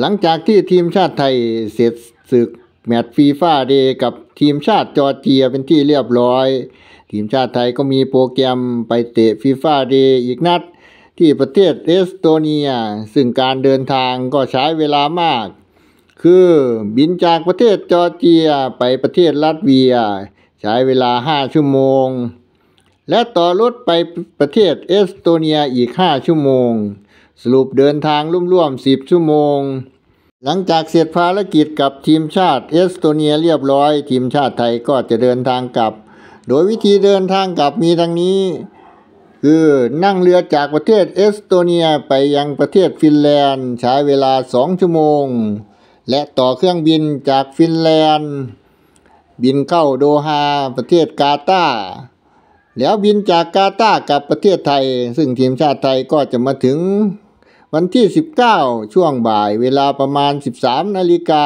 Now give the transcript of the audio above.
หลังจากที่ทีมชาติไทยเสร็จศึกแมตช์ฟีฟ่าเดกับทีมชาติจอร์เจียเป็นที่เรียบร้อย ทีมชาติไทยก็มีโปรแกรมไปเตะฟีฟ่าเดอีกนัด ที่ประเทศเอสโตเนียซึ่งการเดินทางก็ใช้เวลามาก คือบินจากประเทศจอร์เจียไปประเทศลัตเวียใช้เวลา 5 ชั่วโมง และต่อรถไปประเทศเอสโตเนียอีก 5 ชั่วโมงสรุปเดินทางร่วมๆ10ชั่วโมงหลังจากเสร็จภารกิจกับทีมชาติเอสโตเนียเรียบร้อยทีมชาติไทยก็จะเดินทางกลับ โดยวิธีเดินทางกลับมีดังนี้ คือนั่งเรือจากประเทศเอสโตเนียไปยังประเทศฟินแลนด์ใช้เวลา 2 ชั่วโมง และต่อเครื่องบินจากฟินแลนด์ บินเข้าโดฮาประเทศกาตาร์แล้วบินจากกาตาร์กับประเทศไทย ซึ่งทีมชาติไทยก็จะมาถึงวันที่ 19 ช่วงบ่ายเวลาประมาณ 13นาฬิกา